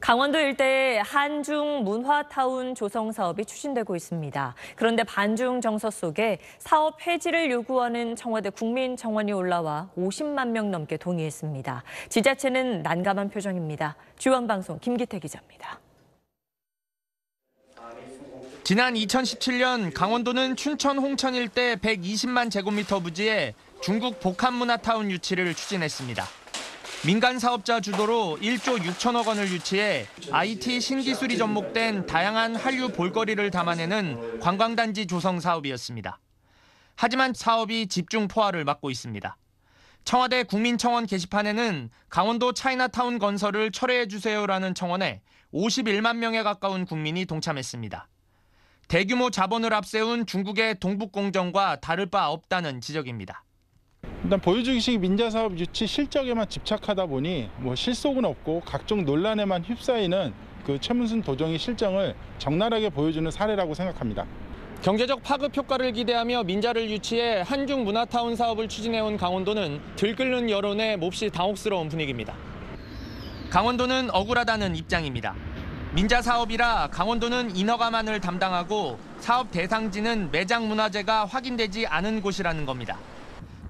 강원도 일대에 한중 문화타운 조성 사업이 추진되고 있습니다. 그런데 반중 정서 속에 사업 폐지를 요구하는 청와대 국민청원이 올라와 50만 명 넘게 동의했습니다. 지자체는 난감한 표정입니다. 주원방송 김기태 기자입니다. 지난 2017년 강원도는 춘천 홍천 일대 120만 제곱미터 부지에 중국 복합문화타운 유치를 추진했습니다. 민간 사업자 주도로 1조 6천억 원을 유치해 IT 신기술이 접목된 다양한 한류 볼거리를 담아내는 관광단지 조성 사업이었습니다. 하지만 사업이 집중 포화를 맞고 있습니다. 청와대 국민청원 게시판에는 강원도 차이나타운 건설을 철회해 주세요라는 청원에 51만 명에 가까운 국민이 동참했습니다. 대규모 자본을 앞세운 중국의 동북공정과 다를 바 없다는 지적입니다. 일단 보유주기식 민자사업 유치 실적에만 집착하다 보니 뭐 실속은 없고 각종 논란에만 휩싸이는 그 최문순 도정의 실정을 적나라하게 보여주는 사례라고 생각합니다. 경제적 파급 효과를 기대하며 민자를 유치해 한중 문화타운 사업을 추진해온 강원도는 들끓는 여론에 몹시 당혹스러운 분위기입니다. 강원도는 억울하다는 입장입니다. 민자 사업이라 강원도는 인허가만을 담당하고 사업 대상지는 매장 문화재가 확인되지 않은 곳이라는 겁니다.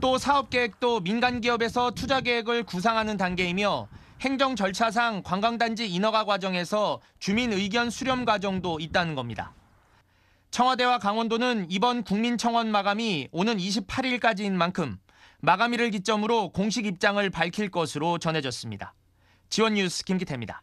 또 사업 계획도 민간 기업에서 투자 계획을 구상하는 단계이며 행정 절차상 관광단지 인허가 과정에서 주민 의견 수렴 과정도 있다는 겁니다. 청와대와 강원도는 이번 국민청원 마감이 오는 28일까지인 만큼 마감일을 기점으로 공식 입장을 밝힐 것으로 전해졌습니다. 지원뉴스 김기태입니다.